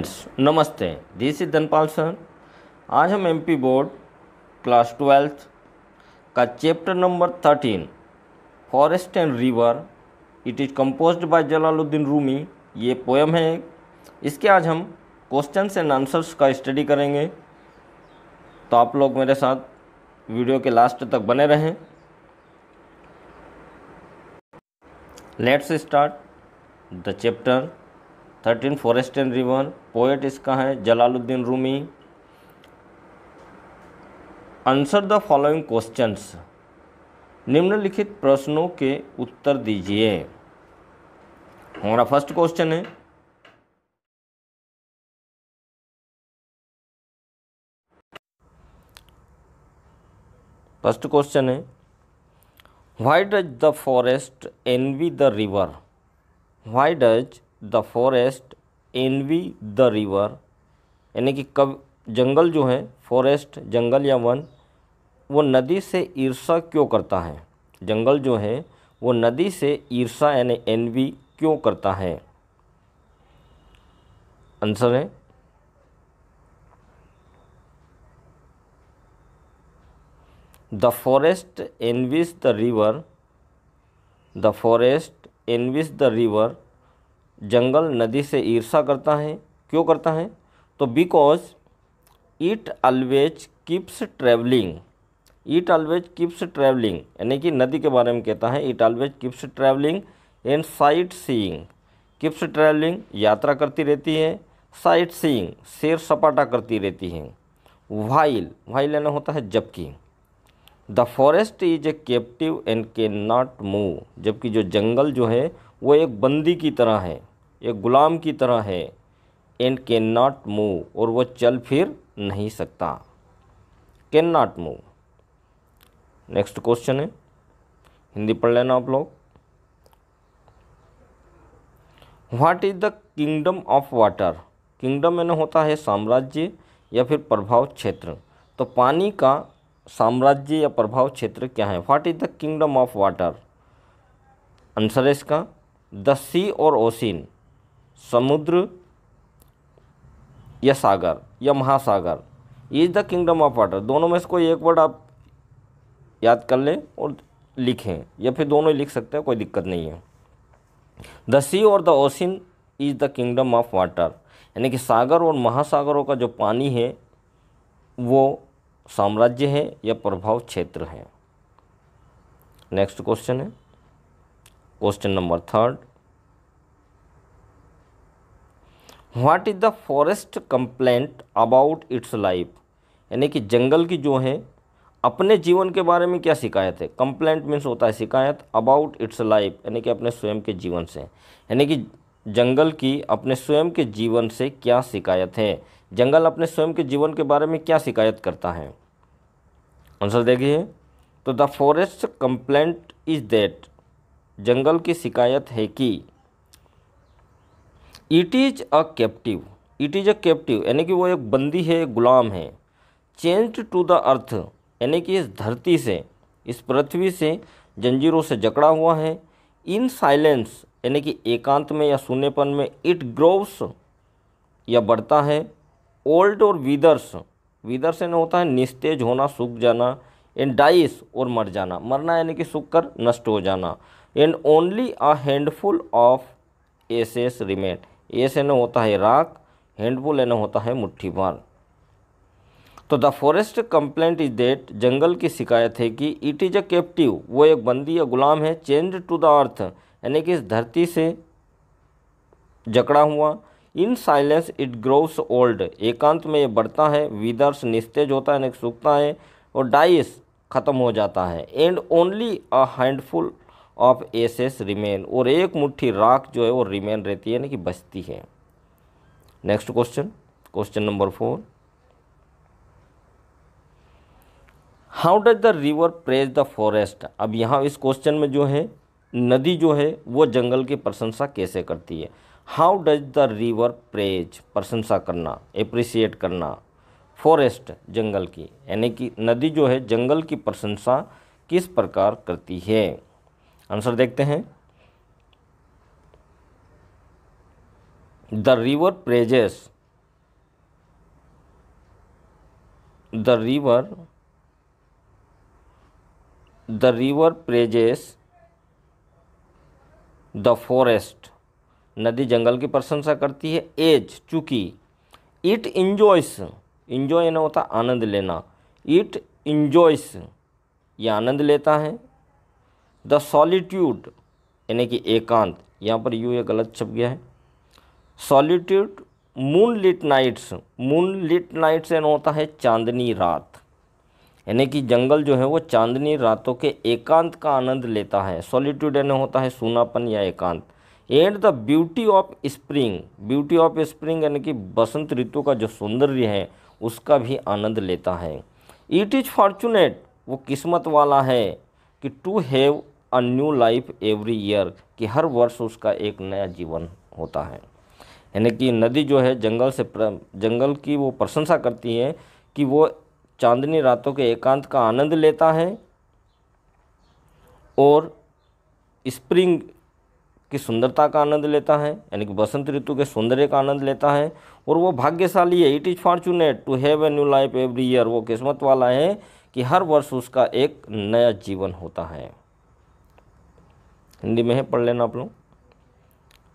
नमस्ते this is Dhanpal sir आज हम एमपी बोर्ड क्लास ट्वेल्थ का chapter number thirteen forest and river it is composed by Jalaluddin Rumi ये poem है इसके आज हम क्वेश्चन एंड आंसर्स का स्टडी करेंगे तो आप लोग मेरे साथ वीडियो के लास्ट तक बने रहें let's start the chapter thirteen forest and river poet इसका है Jalaluddin Rumi answer the following questions निम्नलिखित प्रश्नों के उत्तर दीजिए हमारा फर्स्ट क्वेश्चन है फर्स्ट क्वेश्चन है why does the forest envy the river why does the forest envy the river यानी कि कब जंगल जो है फॉरेस्ट जंगल या वन वो नदी से ईर्षा क्यों करता है जंगल जो है वो नदी से ईर्षा यानी एनवी क्यों करता है आंसर है the forest envies the river the forest envies the river जंगल नदी से ईर्षा करता है क्यों करता है तो because it always keeps travelling it always keeps travelling यानी कि नदी के बारे में कहता है it always keeps travelling and sightseeing keeps travelling यात्रा करती रहती है साइट सीइंग सैर सपाटा करती रहती है वाइल वाइल यानी होता है जबकि the forest is a captive and can not move जबकि जो जंगल जो है वो एक बंदी की तरह है एक ग़ुलाम की तरह है एंड कैन नाट मूव और वो चल फिर नहीं सकता can not move next question है हिंदी पढ़ लेना आप लोग what is the kingdom of water kingdom में होता है साम्राज्य या फिर प्रभाव क्षेत्र तो पानी का साम्राज्य या प्रभाव क्षेत्र क्या है what is the kingdom of water answer है इसका दस्सी और ओसिन समुद्र या सागर या महासागर is the kingdom of water दोनों में से कोई एक वर्ड आप याद कर लें और लिखें या फिर दोनों ही लिख सकते हैं कोई दिक्कत नहीं है द सी और the ocean is the kingdom of water यानी कि सागर और महासागरों का जो पानी है वो साम्राज्य है या प्रभाव क्षेत्र है नेक्स्ट क्वेश्चन है question number third what is the forest complaint about its life यानी कि जंगल की जो है अपने जीवन के बारे में क्या शिकायत है कंप्लेंट मीन्स होता है शिकायत अबाउट इट्स लाइफ यानी कि अपने स्वयं के जीवन से यानी कि जंगल की अपने स्वयं के जीवन से क्या शिकायत है जंगल अपने स्वयं के जीवन के बारे में क्या शिकायत करता है आंसर देखिए तो the forest complaint is that जंगल की शिकायत है कि it is a captive it is a captive यानी कि वो एक बंदी है गुलाम है चेंज टू द अर्थ यानी कि इस धरती से इस पृथ्वी से जंजीरों से जकड़ा हुआ है इन साइलेंस यानी कि एकांत में या सुनेपन में इट ग्रोव्स या बढ़ता है ओल्ड और विदर्स विदर्स यानी होता है निस्तेज होना सूख जाना एंड डाइस और मर जाना मरना यानी कि सूख कर नष्ट हो जाना and only a handful of ashes remain एस एन होता है राख हैंडफुल एन होता है मुट्ठी भर तो the forest complaint is that जंगल की शिकायत है कि इट इज़ अ कैप्टिव वो एक बंदी या गुलाम है चेंज टू द अर्थ यानी कि इस धरती से जकड़ा हुआ in silence it grows old एकांत में ये बढ़ता है विदर्स निस्तेज होता है यानी सूखता है और डाइस ख़त्म हो जाता है and only a handful of ashes remain और एक मुट्ठी राख जो है वो रिमेन रहती है यानी कि बचती है next question question number four how does the river praise the forest अब यहाँ इस क्वेश्चन में जो है नदी जो है वो जंगल की प्रशंसा कैसे करती है how does the river praise प्रशंसा करना एप्रिसिएट करना फॉरेस्ट जंगल की यानी कि नदी जो है जंगल की प्रशंसा किस प्रकार करती है आंसर देखते हैं the river praises the river the river praises the forest नदी जंगल की प्रशंसा करती है एज चूंकि इट इंजॉयस इंजॉय ना होता आनंद लेना इट इंजॉयस ये आनंद लेता है द सॉलीट्यूड यानी कि एकांत यहाँ पर यू ये गलत छप गया है solitude moonlit nights moonlit nights यानी होता है चांदनी रात यानी कि जंगल जो है वो चांदनी रातों के एकांत का आनंद लेता है सॉलीट्यूड एन होता है सूनापन या एकांत and the beauty of spring beauty of spring यानी कि बसंत ऋतु का जो सौंदर्य है उसका भी आनंद लेता है इट इज़ फॉर्चुनेट वो किस्मत वाला है कि to have a new life every year कि हर वर्ष उसका एक नया जीवन होता है यानी कि नदी जो है जंगल से प्र, जंगल की वो प्रशंसा करती है कि वो चांदनी रातों के एकांत का आनंद लेता है और स्प्रिंग की सुंदरता का आनंद लेता है यानी कि बसंत ऋतु के सौंदर्य का आनंद लेता है और वो भाग्यशाली है it is fortunate to have a new life every year वो किस्मत वाला है कि हर वर्ष उसका एक नया जीवन होता है हिंदी में है पढ़ लेना आप लोग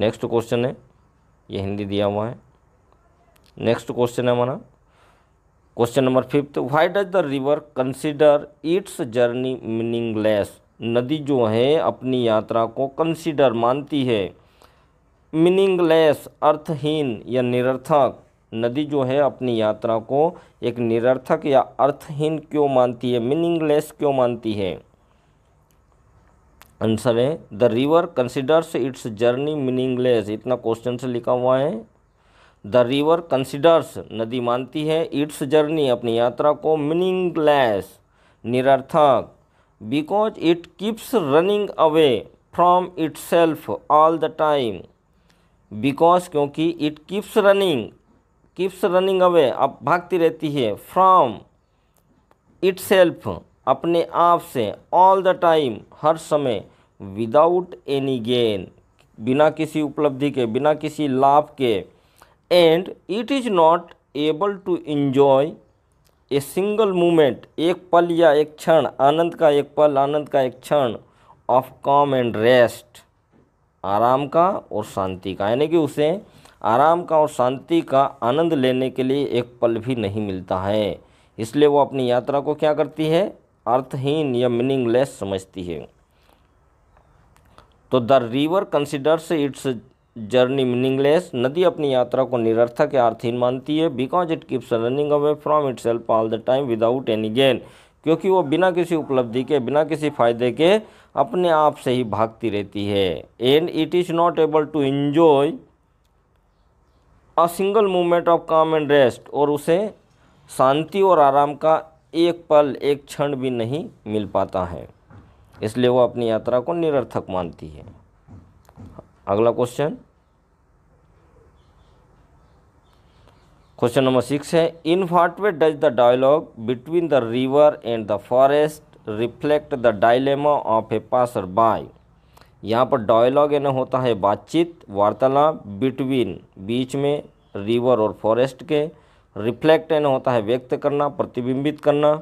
नेक्स्ट क्वेश्चन है ये हिंदी दिया हुआ है नेक्स्ट क्वेश्चन है हमारा question number fifth why does the river consider its journey meaningless नदी जो है अपनी यात्रा को कंसिडर मानती है मीनिंगलेस अर्थहीन या निरर्थक नदी जो है अपनी यात्रा को एक निरर्थक या अर्थहीन क्यों मानती है मीनिंगलेस क्यों मानती है आंसर है the river considers its journey meaningless इतना क्वेश्चन से लिखा हुआ है द रिवर कंसिडर्स नदी मानती है इट्स जर्नी अपनी यात्रा को मीनिंगलेस निरर्थक because it keeps running away from itself all the time because क्योंकि it keeps running keeps running away अब भागती रहती है फ्रॉम इट सेल्फ अपने आप से ऑल द टाइम हर समय विदाउट एनी गेन बिना किसी उपलब्धि के बिना किसी लाभ के and it is not able to enjoy a single moment एक पल या एक क्षण आनंद का एक पल आनंद का एक क्षण ऑफ कॉम एंड रेस्ट आराम का और शांति का यानी कि उसे आराम का और शांति का आनंद लेने के लिए एक पल भी नहीं मिलता है इसलिए वो अपनी यात्रा को क्या करती है अर्थहीन या मीनिंगलेस समझती है तो the river considers its journey meaningless नदी अपनी यात्रा को निरर्थक या अर्थहीन मानती है because it keeps running away from itself all the time without any gain क्योंकि वो बिना किसी उपलब्धि के बिना किसी फायदे के अपने आप से ही भागती रहती है and it is not able to enjoy a single moment of calm and rest और उसे शांति और आराम का एक पल एक क्षण भी नहीं मिल पाता है इसलिए वो अपनी यात्रा को निरर्थक मानती है अगला क्वेश्चन क्वेश्चन नंबर सिक्स है in what way does the dialogue between the river and the forest reflect the dilemma of a passer passerby यहाँ पर डायलॉग यानी होता है बातचीत वार्तालाप बिटवीन बीच में रिवर और फॉरेस्ट के रिफ्लेक्ट यानी होता है व्यक्त करना प्रतिबिंबित करना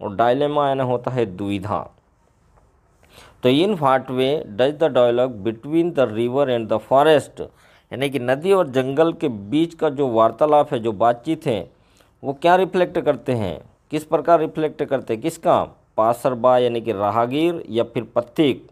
और डायलेमा यानी होता है दुविधा तो in what way does the dialogue between the river and the forest यानी कि नदी और जंगल के बीच का जो वार्तालाप है जो बातचीत है वो क्या रिफ्लेक्ट करते हैं किस प्रकार रिफ्लेक्ट करते हैं किसका पासरबा यानी कि राहगीर या फिर पथिक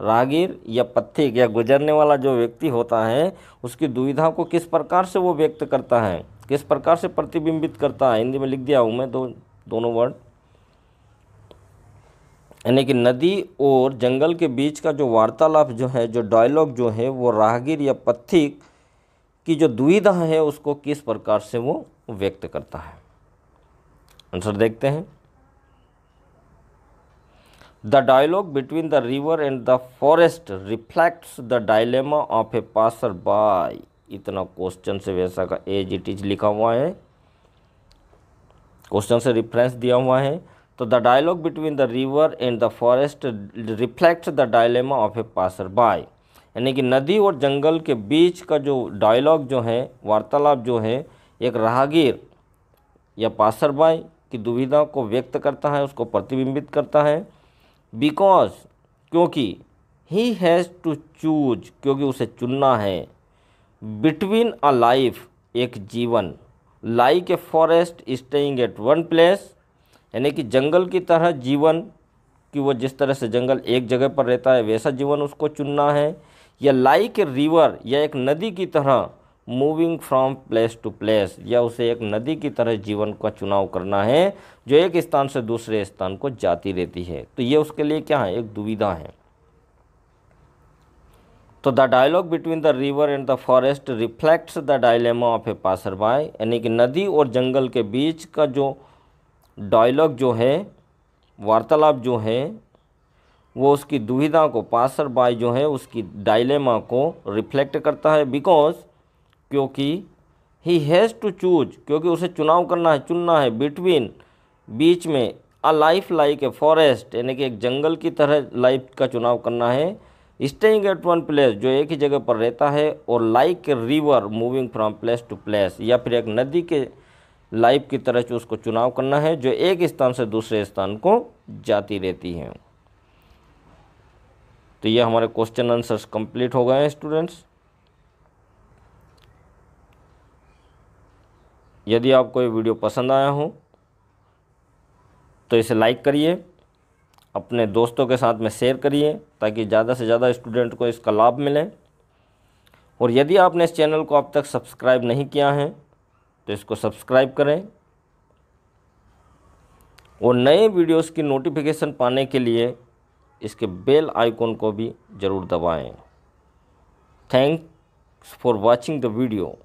राहगीर या पथिक या गुजरने वाला जो व्यक्ति होता है उसकी दुविधा को किस प्रकार से वो व्यक्त करता है किस प्रकार से प्रतिबिंबित करता है हिंदी में लिख दिया हूँ मैं दो दोनों वर्ड यानी कि नदी और जंगल के बीच का जो वार्तालाप जो है जो डायलॉग जो है वो राहगीर या पथिक की जो दुविधा है उसको किस प्रकार से वो व्यक्त करता है आंसर देखते हैं the dialogue between the river and the forest reflects the dilemma of a passer passerby इतना क्वेश्चन से वैसा का एज इट इज लिखा हुआ है क्वेश्चन से रिफरेंस दिया हुआ है तो the dialogue between the river and the forest reflect the dilemma of a passer by यानी कि नदी और जंगल के बीच का जो डायलॉग जो है वार्तालाप जो है एक राहगीर या पासर बाय की दुविधा को व्यक्त करता है उसको प्रतिबिंबित करता है बिकॉज क्योंकि ही हैज़ टू चूज क्योंकि उसे चुनना है बिटवीन अ लाइफ एक जीवन like a forest staying at one place यानी कि जंगल की तरह जीवन कि वो जिस तरह से जंगल एक जगह पर रहता है वैसा जीवन उसको चुनना है या लाइक ए रिवर या एक नदी की तरह moving from place to place या उसे एक नदी की तरह जीवन का चुनाव करना है जो एक स्थान से दूसरे स्थान को जाती रहती है तो ये उसके लिए क्या है एक दुविधा है तो the dialogue between the river and the forest reflects the dilemma of a passer by यानी कि नदी और जंगल के बीच का जो डायलॉग जो है वार्तालाप जो है वो उसकी दुविधा को पासर बाय जो है उसकी डायलेमा को रिफ्लेक्ट करता है बिकॉज क्योंकि ही हैज़ टू चूज क्योंकि उसे चुनाव करना है चुनना है बिटवीन बीच में a life like a forest यानी कि एक जंगल की तरह लाइफ का चुनाव करना है स्टेइंग एट वन प्लेस जो एक ही जगह पर रहता है और like a river moving from place to place या फिर एक नदी के लाइव की तरह से उसको चुनाव करना है जो एक स्थान से दूसरे स्थान को जाती रहती हैं तो ये हमारे क्वेश्चन आंसर्स कंप्लीट हो गए हैं स्टूडेंट्स यदि आपको ये वीडियो पसंद आया हो तो इसे लाइक करिए अपने दोस्तों के साथ में शेयर करिए ताकि ज़्यादा से ज़्यादा स्टूडेंट को इसका लाभ मिले और यदि आपने इस चैनल को अब तक सब्सक्राइब नहीं किया है तो इसको सब्सक्राइब करें और नए वीडियोस की नोटिफिकेशन पाने के लिए इसके बेल आइकॉन को भी ज़रूर दबाएं thanks for watching the video